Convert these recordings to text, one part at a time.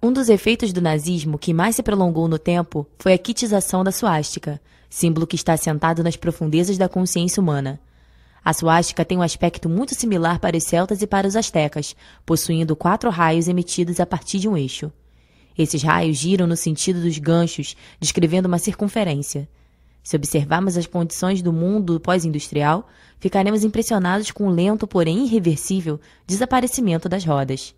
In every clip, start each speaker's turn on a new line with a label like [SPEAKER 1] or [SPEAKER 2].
[SPEAKER 1] Um dos efeitos do nazismo que mais se prolongou no tempo foi a kitização da suástica, símbolo que está assentado nas profundezas da consciência humana. A suástica tem um aspecto muito similar para os celtas e para os astecas, possuindo quatro raios emitidos a partir de um eixo. Esses raios giram no sentido dos ganchos, descrevendo uma circunferência. Se observarmos as condições do mundo pós-industrial, ficaremos impressionados com o lento, porém irreversível, desaparecimento das rodas.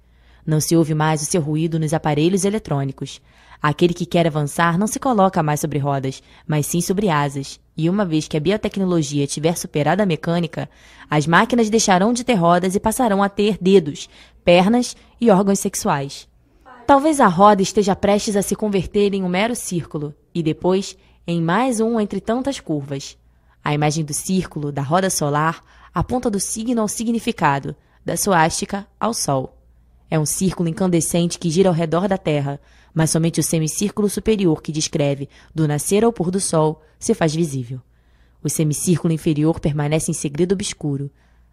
[SPEAKER 1] Não se ouve mais o seu ruído nos aparelhos eletrônicos. Aquele que quer avançar não se coloca mais sobre rodas, mas sim sobre asas. E uma vez que a biotecnologia tiver superado a mecânica, as máquinas deixarão de ter rodas e passarão a ter dedos, pernas e órgãos sexuais. Talvez a roda esteja prestes a se converter em um mero círculo e depois em mais um entre tantas curvas. A imagem do círculo, da roda solar, aponta do signo ao significado, da suástica ao sol. É um círculo incandescente que gira ao redor da Terra, mas somente o semicírculo superior que descreve, do nascer ao pôr do sol, se faz visível. O semicírculo inferior permanece em segredo obscuro.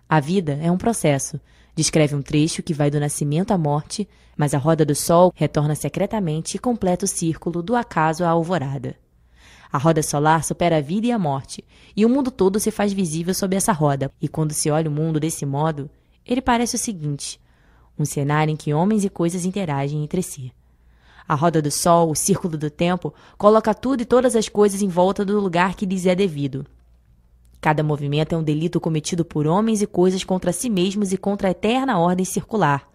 [SPEAKER 1] A vida é um processo. Descreve um trecho que vai do nascimento à morte, mas a roda do sol retorna secretamente e completa o círculo do acaso à alvorada. A roda solar supera a vida e a morte, e o mundo todo se faz visível sob essa roda, e quando se olha o mundo desse modo, ele parece o seguinte: um cenário em que homens e coisas interagem entre si. A roda do sol, o círculo do tempo, coloca tudo e todas as coisas em volta do lugar que lhes é devido. Cada movimento é um delito cometido por homens e coisas contra si mesmos e contra a eterna ordem circular.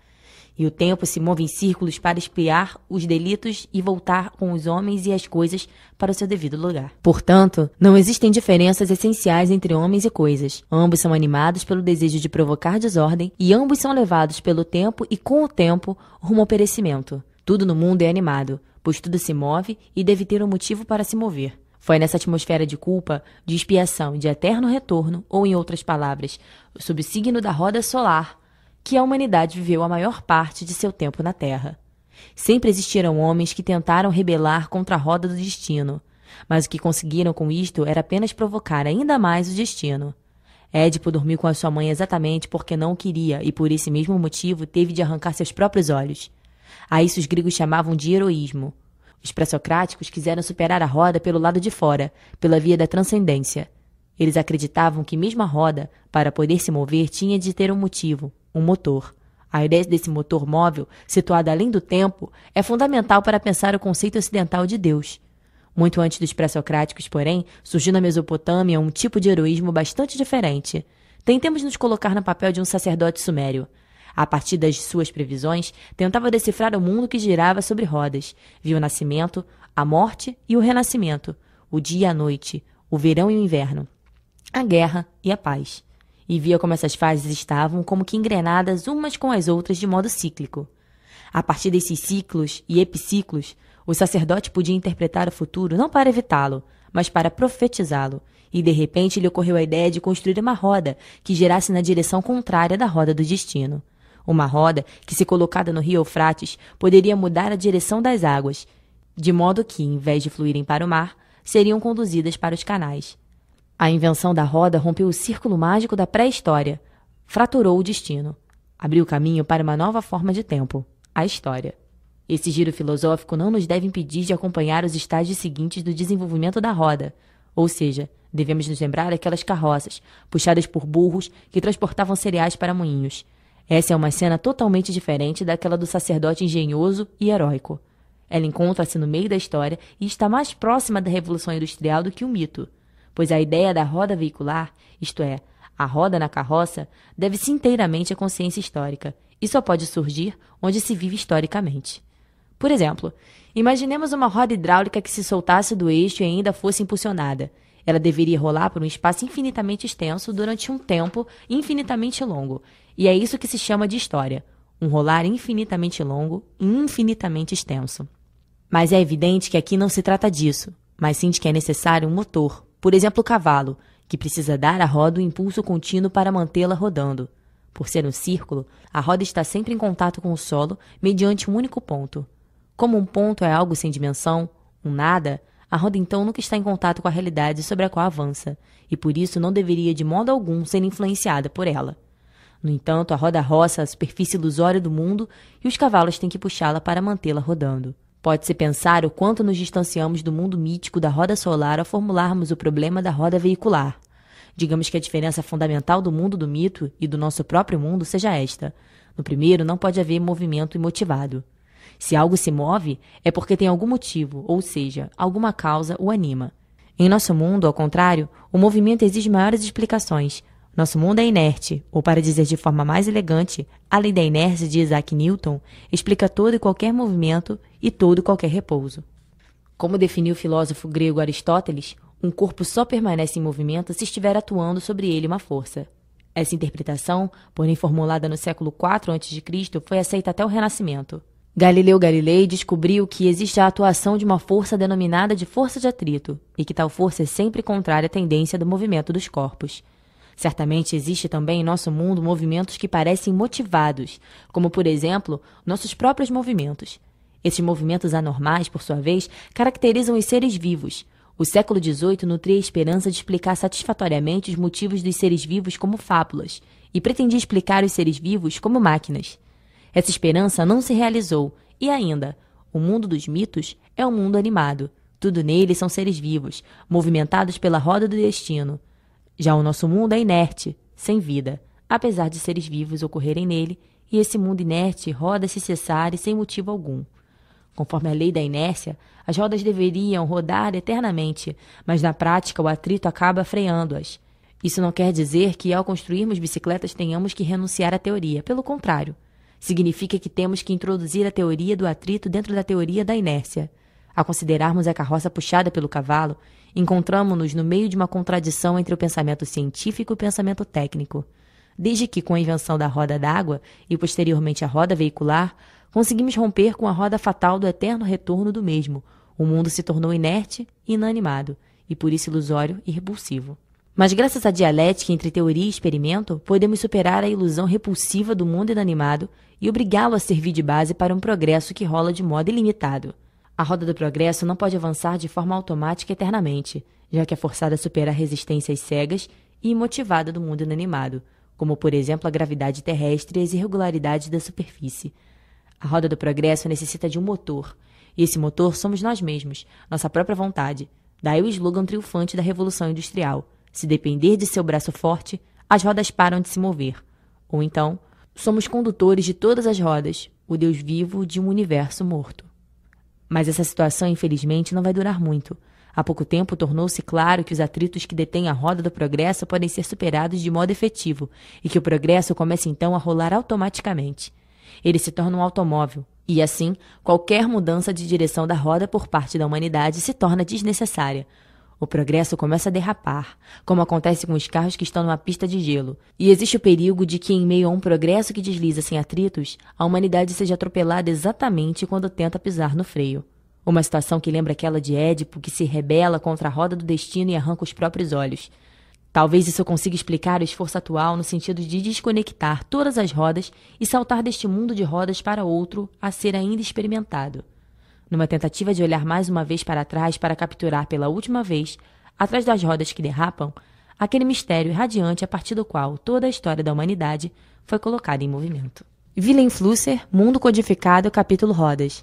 [SPEAKER 1] E o tempo se move em círculos para espiar os delitos e voltar com os homens e as coisas para o seu devido lugar. Portanto, não existem diferenças essenciais entre homens e coisas. Ambos são animados pelo desejo de provocar desordem e ambos são levados pelo tempo e com o tempo rumo ao perecimento. Tudo no mundo é animado, pois tudo se move e deve ter um motivo para se mover. Foi nessa atmosfera de culpa, de expiação, de eterno retorno, ou em outras palavras, sob o signo da roda solar, que a humanidade viveu a maior parte de seu tempo na Terra. Sempre existiram homens que tentaram rebelar contra a roda do destino, mas o que conseguiram com isto era apenas provocar ainda mais o destino. Édipo dormiu com a sua mãe exatamente porque não queria e por esse mesmo motivo teve de arrancar seus próprios olhos. A isso os gregos chamavam de heroísmo. Os pré-socráticos quiseram superar a roda pelo lado de fora, pela via da transcendência. Eles acreditavam que mesmo a roda, para poder se mover, tinha de ter um motivo, um motor. A ideia desse motor móvel, situada além do tempo, é fundamental para pensar o conceito ocidental de Deus. Muito antes dos pré-socráticos, porém, surgiu na Mesopotâmia um tipo de heroísmo bastante diferente. Tentemos nos colocar no papel de um sacerdote sumério. A partir das suas previsões, tentava decifrar o mundo que girava sobre rodas. Viu o nascimento, a morte e o renascimento, o dia e a noite, o verão e o inverno, a guerra e a paz e via como essas fases estavam como que engrenadas umas com as outras de modo cíclico. A partir desses ciclos e epiciclos, o sacerdote podia interpretar o futuro não para evitá-lo, mas para profetizá-lo, e de repente lhe ocorreu a ideia de construir uma roda que girasse na direção contrária da roda do destino. Uma roda que, se colocada no rio Eufrates, poderia mudar a direção das águas, de modo que, em vez de fluírem para o mar, seriam conduzidas para os canais. A invenção da roda rompeu o círculo mágico da pré-história, fraturou o destino, abriu caminho para uma nova forma de tempo, a história. Esse giro filosófico não nos deve impedir de acompanhar os estágios seguintes do desenvolvimento da roda, ou seja, devemos nos lembrar daquelas carroças, puxadas por burros, que transportavam cereais para moinhos. Essa é uma cena totalmente diferente daquela do sacerdote engenhoso e heróico. Ela encontra-se no meio da história e está mais próxima da Revolução Industrial do que o mito pois a ideia da roda veicular, isto é, a roda na carroça, deve-se inteiramente à consciência histórica e só pode surgir onde se vive historicamente. Por exemplo, imaginemos uma roda hidráulica que se soltasse do eixo e ainda fosse impulsionada. Ela deveria rolar por um espaço infinitamente extenso durante um tempo infinitamente longo, e é isso que se chama de história um rolar infinitamente longo e infinitamente extenso. Mas é evidente que aqui não se trata disso, mas sim de que é necessário um motor, por exemplo, o cavalo, que precisa dar à roda um impulso contínuo para mantê-la rodando. Por ser um círculo, a roda está sempre em contato com o solo mediante um único ponto. Como um ponto é algo sem dimensão, um nada, a roda então nunca está em contato com a realidade sobre a qual avança, e por isso não deveria de modo algum ser influenciada por ela. No entanto, a roda roça a superfície ilusória do mundo e os cavalos têm que puxá-la para mantê-la rodando. Pode-se pensar o quanto nos distanciamos do mundo mítico da roda solar ao formularmos o problema da roda veicular. Digamos que a diferença fundamental do mundo do mito e do nosso próprio mundo seja esta: no primeiro não pode haver movimento imotivado. Se algo se move, é porque tem algum motivo, ou seja, alguma causa o anima. Em nosso mundo, ao contrário, o movimento exige maiores explicações, nosso mundo é inerte, ou para dizer de forma mais elegante, a lei da inércia de Isaac Newton explica todo e qualquer movimento e todo e qualquer repouso. Como definiu o filósofo grego Aristóteles, um corpo só permanece em movimento se estiver atuando sobre ele uma força. Essa interpretação, porém formulada no século IV a.C., foi aceita até o Renascimento. Galileu Galilei descobriu que existe a atuação de uma força denominada de força de atrito, e que tal força é sempre contrária à tendência do movimento dos corpos. Certamente existe também em nosso mundo movimentos que parecem motivados, como por exemplo, nossos próprios movimentos. Esses movimentos anormais, por sua vez, caracterizam os seres vivos. O século XVIII nutria a esperança de explicar satisfatoriamente os motivos dos seres vivos como fábulas e pretendia explicar os seres vivos como máquinas. Essa esperança não se realizou e ainda, o mundo dos mitos é um mundo animado. Tudo nele são seres vivos, movimentados pela roda do destino. Já o nosso mundo é inerte, sem vida, apesar de seres vivos ocorrerem nele, e esse mundo inerte roda se cessar e sem motivo algum. Conforme a lei da inércia, as rodas deveriam rodar eternamente, mas na prática o atrito acaba freando-as. Isso não quer dizer que ao construirmos bicicletas tenhamos que renunciar à teoria, pelo contrário. Significa que temos que introduzir a teoria do atrito dentro da teoria da inércia. A considerarmos a carroça puxada pelo cavalo, Encontramos-nos no meio de uma contradição entre o pensamento científico e o pensamento técnico. Desde que, com a invenção da roda d'água e posteriormente a roda veicular, conseguimos romper com a roda fatal do eterno retorno do mesmo, o mundo se tornou inerte e inanimado, e por isso ilusório e repulsivo. Mas graças à dialética entre teoria e experimento, podemos superar a ilusão repulsiva do mundo inanimado e obrigá-lo a servir de base para um progresso que rola de modo ilimitado. A roda do progresso não pode avançar de forma automática eternamente, já que é forçada a superar resistências cegas e imotivada do mundo inanimado, como por exemplo a gravidade terrestre e as irregularidades da superfície. A roda do progresso necessita de um motor, e esse motor somos nós mesmos, nossa própria vontade. Daí o slogan triunfante da Revolução Industrial: se depender de seu braço forte, as rodas param de se mover. Ou então, somos condutores de todas as rodas, o Deus vivo de um universo morto. Mas essa situação, infelizmente, não vai durar muito. Há pouco tempo tornou-se claro que os atritos que detêm a roda do progresso podem ser superados de modo efetivo e que o progresso começa então a rolar automaticamente. Ele se torna um automóvel, e assim, qualquer mudança de direção da roda por parte da humanidade se torna desnecessária. O progresso começa a derrapar, como acontece com os carros que estão numa pista de gelo, e existe o perigo de que, em meio a um progresso que desliza sem atritos, a humanidade seja atropelada exatamente quando tenta pisar no freio. Uma situação que lembra aquela de Édipo que se rebela contra a roda do destino e arranca os próprios olhos. Talvez isso consiga explicar o esforço atual no sentido de desconectar todas as rodas e saltar deste mundo de rodas para outro a ser ainda experimentado numa tentativa de olhar mais uma vez para trás para capturar pela última vez, atrás das rodas que derrapam, aquele mistério irradiante a partir do qual toda a história da humanidade foi colocada em movimento. Willem Flusser, Mundo Codificado, capítulo Rodas.